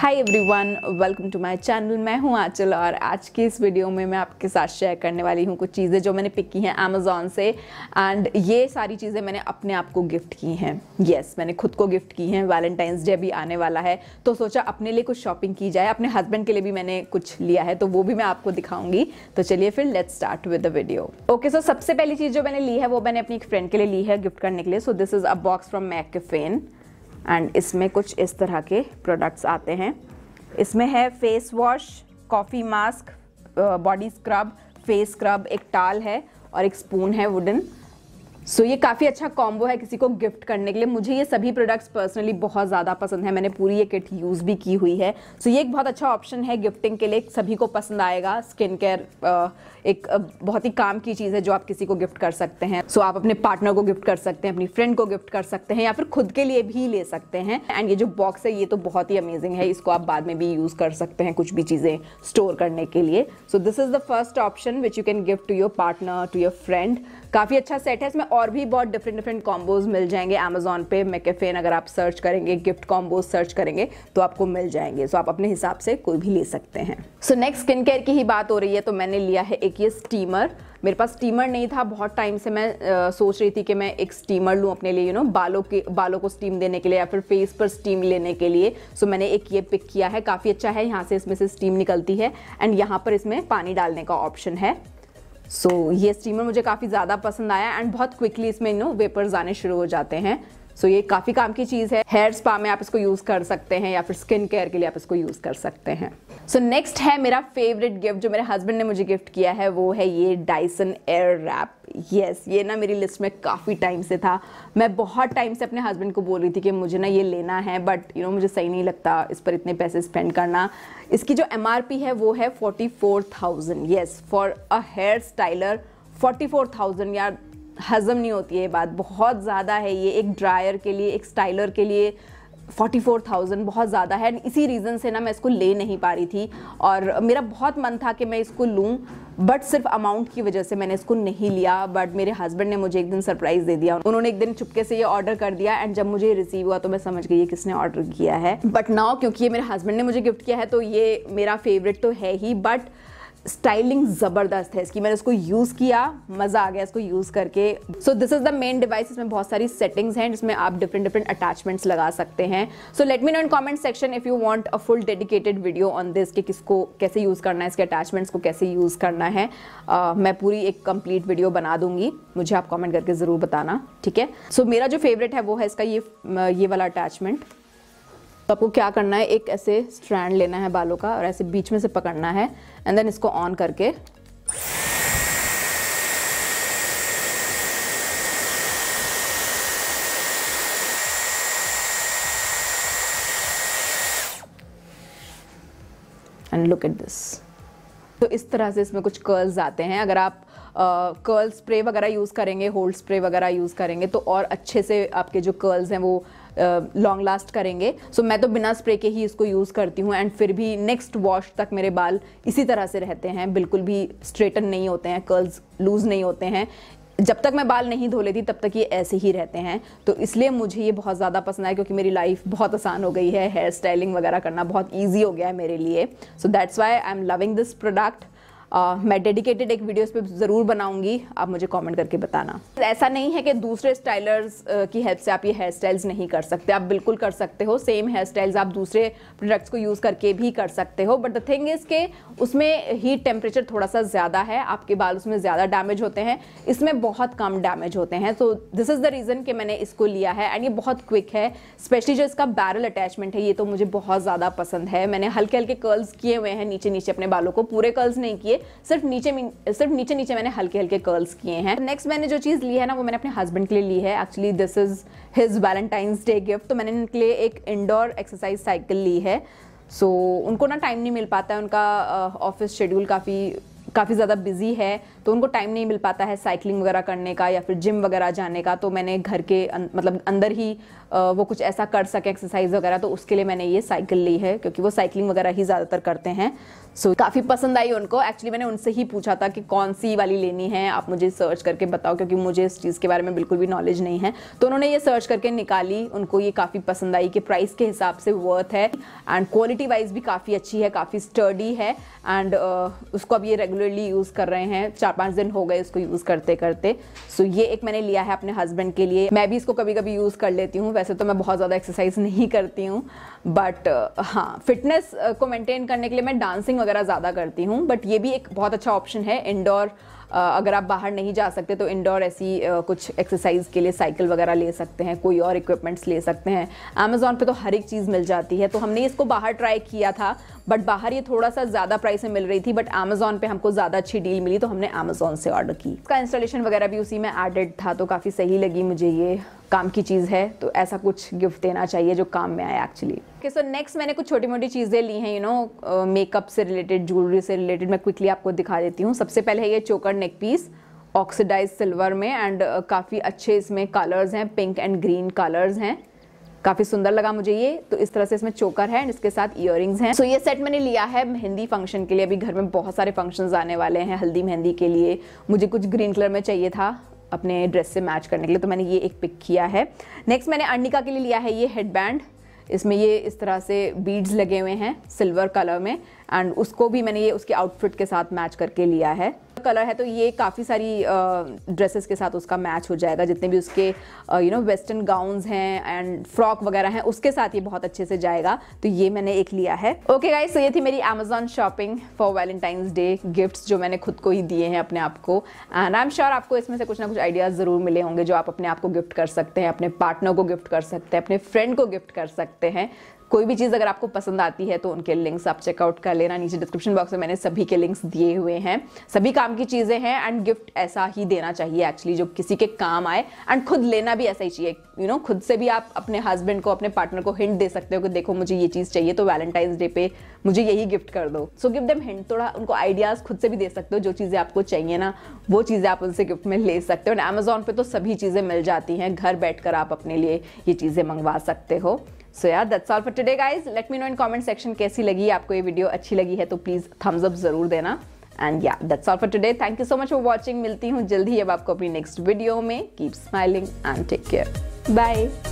hi everyone welcome to my channel मैं हूं आंचल और आज की इस वीडियो में मैं आपके साथ शेयर करने वाली हूं कुछ चीज़ें जो मैंने पिक की हैं अमेजोन से एंड ये सारी चीज़ें मैंने अपने आप को गिफ्ट की हैं यस yes, मैंने खुद को गिफ्ट की हैं वैलेंटाइंस डे भी आने वाला है तो सोचा अपने लिए कुछ शॉपिंग की जाए अपने हस्बैंड के लिए भी मैंने कुछ लिया है तो वो भी मैं आपको दिखाऊंगी तो चलिए फिर let's start with the video okay so सबसे पहली चीज़ जो मैंने ली है वो मैंने अपनी एक फ्रेंड के लिए ली है गिफ्ट करने के लिए so this is a box from mCaffeine and इसमें कुछ इस तरह के प्रोडक्ट्स आते हैं इसमें है face wash coffee mask body scrub face scrub एक टाल है और एक स्पून है वुडन सो ये काफ़ी अच्छा कॉम्बो है किसी को गिफ्ट करने के लिए मुझे ये सभी प्रोडक्ट्स पर्सनली बहुत ज़्यादा पसंद है मैंने पूरी ये किट यूज़ भी की हुई है सो ये एक बहुत अच्छा ऑप्शन है गिफ्टिंग के लिए सभी को पसंद आएगा स्किन केयर एक बहुत ही काम की चीज़ है जो आप किसी को गिफ्ट कर सकते हैं सो आप अपने पार्टनर को गिफ्ट कर सकते हैं अपनी फ्रेंड को गिफ्ट कर सकते हैं या फिर खुद के लिए भी ले सकते हैं एंड ये जो बॉक्स है ये तो बहुत ही अमेजिंग है इसको आप बाद में भी यूज़ कर सकते हैं कुछ भी चीज़ें स्टोर करने के लिए so this is the first option which you can gift to your partner to your friend काफ़ी अच्छा सेट है इसमें और भी बहुत डिफरेंट डिफरेंट कॉम्बोज मिल जाएंगे अमेजोन पे मेकेफेन अगर आप सर्च करेंगे गिफ्ट कॉम्बोज सर्च करेंगे तो आपको मिल जाएंगे सो आप अपने हिसाब से कोई भी ले सकते हैं सो नेक्स्ट स्किन केयर की ही बात हो रही है तो मैंने लिया है एक ये स्टीमर मेरे पास स्टीमर नहीं था बहुत टाइम से मैं आ, सोच रही थी कि मैं एक स्टीमर लूँ अपने लिए यू नो बालों के बालों को स्टीम देने के लिए या फिर फेस पर स्टीम लेने के लिए सो मैंने एक ये पिक किया है काफ़ी अच्छा है यहाँ से इसमें से स्टीम निकलती है एंड यहाँ पर इसमें पानी डालने का ऑप्शन है सो so, ये स्टीमर मुझे काफ़ी ज़्यादा पसंद आया एंड बहुत क्विकली इसमें नो वेपर्स आने शुरू हो जाते हैं सो so, ये काफ़ी काम की चीज़ है हेयर स्पा में आप इसको यूज़ कर सकते हैं या फिर स्किन केयर के लिए आप इसको यूज़ कर सकते हैं सो so, नेक्स्ट है मेरा फेवरेट गिफ्ट जो मेरे हस्बैंड ने मुझे गिफ्ट किया है वो है ये डाइसन एयर रैप यस ये ना मेरी लिस्ट में काफ़ी टाइम से था मैं बहुत टाइम से अपने हस्बैंड को बोल रही थी कि मुझे ना ये लेना है बट यू नो मुझे सही नहीं लगता इस पर इतने पैसे स्पेंड करना इसकी जो एम है वो है forty four thousand yes for a hair styler forty four thousand यार हज़म नहीं होती है बात बहुत ज़्यादा है ये एक ड्रायर के लिए एक स्टाइलर के लिए फोर्टी फोर थाउजेंड बहुत ज़्यादा है इसी रीज़न से ना मैं इसको ले नहीं पा रही थी और मेरा बहुत मन था कि मैं इसको लूँ बट सिर्फ अमाउंट की वजह से मैंने इसको नहीं लिया बट मेरे हस्बैंड ने मुझे एक दिन सरप्राइज़ दे दिया उन्होंने एक दिन चुपके से ये ऑर्डर कर दिया एंड जब मुझे रिसीव हुआ तो मैं समझ गई किसने ऑर्डर किया है बट नाउ क्योंकि ये मेरे हस्बैंड ने मुझे गिफ्ट किया है तो ये मेरा फेवरेट तो है ही बट स्टाइलिंग ज़बरदस्त है इसकी मैंने इसको यूज़ किया मज़ा आ गया इसको यूज़ करके so this is the main device इसमें बहुत सारी सेटिंग्स हैं जिसमें आप डिफरेंट डिफरेंट अटैचमेंट्स लगा सकते हैं so let me know in comment section if you want a full dedicated video on this कि किसको कैसे यूज़ करना है इसके अटैचमेंट्स को कैसे यूज़ करना है uh, मैं पूरी एक कंप्लीट वीडियो बना दूंगी मुझे आप कॉमेंट करके ज़रूर बताना ठीक है सो so, मेरा जो फेवरेट है वो है इसका ये ये वाला अटैचमेंट तो आपको क्या करना है एक ऐसे स्ट्रैंड लेना है बालों का और ऐसे बीच में से पकड़ना है एंड देन इसको ऑन करके एंड लुक एट दिस तो इस तरह से इसमें कुछ कर्ल्स आते हैं अगर आप कर्ल स्प्रे वगैरह यूज़ करेंगे होल्ड स्प्रे वगैरह यूज़ करेंगे तो और अच्छे से आपके जो कर्ल्स हैं वो लॉन्ग लास्ट करेंगे सो so, मैं तो बिना स्प्रे के ही इसको यूज़ करती हूँ एंड फिर भी नेक्स्ट वॉश तक मेरे बाल इसी तरह से रहते हैं बिल्कुल भी स्ट्रेटन नहीं होते हैं कर्ल्स लूज़ नहीं होते हैं जब तक मैं बाल नहीं धो लेती तब तक ये ऐसे ही रहते हैं तो इसलिए मुझे ये बहुत ज़्यादा पसंद आया क्योंकि मेरी लाइफ बहुत आसान हो गई है हेयर स्टाइलिंग वगैरह करना बहुत ईजी हो गया है मेरे लिए so that's why I am loving this product ah, मैं डेडिकेटेड एक वीडियो इस पर ज़रूर बनाऊंगी आप मुझे कमेंट करके बताना ऐसा नहीं है कि दूसरे स्टाइलर्स की हेल्प से आप ये हेयर स्टाइल्स नहीं कर सकते आप बिल्कुल कर सकते हो सेम हेयर स्टाइल्स आप दूसरे प्रोडक्ट्स को यूज़ करके भी कर सकते हो बट द थिंग इज़ के उसमें हीट टेम्परेचर थोड़ा सा ज़्यादा है आपके बाल उसमें ज़्यादा डैमेज होते हैं इसमें बहुत कम डैमेज होते हैं so this is the reason कि मैंने इसको लिया है एंड ये बहुत क्विक है स्पेशली जो इसका बैरल अटैचमेंट है ये तो मुझे बहुत ज़्यादा पसंद है मैंने हल्के हल्के कर्ल्स किए हुए हैं नीचे नीचे अपने बालों को पूरे कर्ल्स नहीं किए सिर्फ नीचे सिर्फ नीचे नीचे मैंने हल्के हल्के कर्ल्स किए हैं नेक्स्ट मैंने जो चीज़ ली है ना वो मैंने अपने हस्बैंड के लिए ली है actually this is his Valentine's day gift तो मैंने इनके लिए एक इंडोर एक्सरसाइज साइकिल ली है सो so, उनको ना टाइम नहीं मिल पाता है उनका ऑफिस uh, शेड्यूल काफ़ी काफ़ी ज़्यादा बिजी है तो उनको टाइम नहीं मिल पाता है साइकिलिंग वगैरह करने का या फिर जिम वगैरह जाने का तो मैंने घर के अं, मतलब अंदर ही वो कुछ ऐसा कर सकें एक्सरसाइज वगैरह तो उसके लिए मैंने ये साइकिल ली है क्योंकि वो साइकिलिंग वगैरह ही ज़्यादातर करते हैं सो so, काफ़ी पसंद आई उनको एक्चुअली मैंने उनसे ही पूछा था कि कौन सी वाली लेनी है आप मुझे सर्च करके बताओ क्योंकि मुझे इस चीज़ के बारे में बिल्कुल भी नॉलेज नहीं है तो उन्होंने ये सर्च करके निकाली उनको ये काफ़ी पसंद आई कि प्राइस के हिसाब से वर्थ है एंड क्वालिटी वाइज भी काफ़ी अच्छी है काफ़ी स्टर्डी है एंड uh, उसको अब ये रेगुलरली यूज़ कर रहे हैं चार पाँच दिन हो गए उसको यूज़ करते करते सो so, ये एक मैंने लिया है अपने हस्बैंड के लिए मैं भी इसको कभी कभी यूज़ कर लेती हूँ वैसे तो मैं बहुत ज़्यादा एक्सरसाइज नहीं करती हूँ बट uh, हाँ फिटनेस uh, को मेंटेन करने के लिए मैं डांसिंग वगैरह ज़्यादा करती हूँ बट ये भी एक बहुत अच्छा ऑप्शन है इंडोर uh, अगर आप बाहर नहीं जा सकते तो इंडोर ऐसी कुछ एक्सरसाइज के लिए साइकिल वगैरह ले सकते हैं कोई और इक्विपमेंट्स ले सकते हैं अमेजोन पे तो हर एक चीज़ मिल जाती है तो हमने इसको बाहर ट्राई किया था बट बाहर ये थोड़ा सा ज़्यादा प्राइस में मिल रही थी बट अमेजोन पे हमको ज़्यादा अच्छी डील मिली तो हमने अमेजोन से ऑर्डर की इसका इंस्टॉलेशन वगैरह भी उसी में एडेड था तो काफ़ी सही लगी मुझे ये काम की चीज़ है तो ऐसा कुछ गिफ्ट देना चाहिए जो काम में आए एक्चुअली ओके सो नेक्स्ट मैंने कुछ छोटी मोटी चीज़ें ली हैं यू नो मेकअप से रिलेटेड ज्वेलरी से रिलेटेड मैं क्विकली आपको दिखा देती हूँ सबसे पहले ये choker neck piece oxidised silver में एंड uh, काफ़ी अच्छे इसमें कलर्स हैं पिंक एंड ग्रीन कलर्स हैं काफ़ी सुंदर लगा मुझे ये तो इस तरह से इसमें चोकर है एंड इसके साथ ईयर हैं सो so, ये सेट मैंने लिया है मेहंदी फंक्शन के लिए अभी घर में बहुत सारे फंक्शन आने वाले हैं हल्दी मेहंदी के लिए मुझे कुछ ग्रीन कलर में चाहिए था अपने ड्रेस से मैच करने के लिए तो मैंने ये एक पिक किया है नेक्स्ट मैंने अर्निका के लिए लिया है ये हेड इसमें ये इस तरह से बीड्स लगे हुए हैं सिल्वर कलर में एंड उसको भी मैंने ये उसके आउटफिट के साथ मैच करके लिया है कलर है तो ये काफ़ी सारी ड्रेसेस के साथ उसका मैच हो जाएगा जितने भी उसके यू नो वेस्टर्न गाउन्स हैं एंड फ्रॉक वगैरह हैं उसके साथ ये बहुत अच्छे से जाएगा तो ये मैंने एक लिया है ओके गाइस तो ये थी मेरी Amazon shopping for Valentine's day gifts जो मैंने खुद को ही दिए हैं अपने आप को एंड आई एम श्योर आपको इसमें से कुछ ना कुछ आइडियाज़ ज़रूर मिले होंगे जो आप अपने आप को गिफ्ट कर सकते हैं अपने पार्टनर को गिफ्ट कर सकते हैं अपने फ्रेंड को गिफ्ट कर सकते हैं कोई भी चीज़ अगर आपको पसंद आती है तो उनके लिंक्स आप चेकआउट कर लेना नीचे डिस्क्रिप्शन बॉक्स में मैंने सभी के लिंक्स दिए हुए हैं सभी काम की चीज़ें हैं एंड गिफ्ट ऐसा ही देना चाहिए एक्चुअली जो किसी के काम आए एंड खुद लेना भी ऐसा ही चाहिए यू नो खुद से भी आप अपने हस्बैंड को अपने पार्टनर को हिंट दे सकते हो कि देखो मुझे ये चीज़ चाहिए तो वैलेंटाइंस डे पे मुझे यही गिफ्ट कर दो सो गिव देम हिंट थोड़ा उनको आइडियाज़ खुद से भी दे सकते हो जो चीज़ें आपको चाहिए ना वो चीज़ें आप उनसे गिफ्ट में ले सकते हो एंड अमेजोन पर तो सभी चीज़ें मिल जाती हैं घर बैठ आप अपने लिए ये चीज़ें मंगवा सकते हो सो यार that's all for today guys let me know in comment section कैसी लगी आपको ये वीडियो अच्छी लगी है तो प्लीज़ थम्स अप ज़रूर देना and yeah that's all for today thank you so much for watching मिलती हूँ जल्दी ही अब आपको अपनी नेक्स्ट वीडियो में keep smiling and take care bye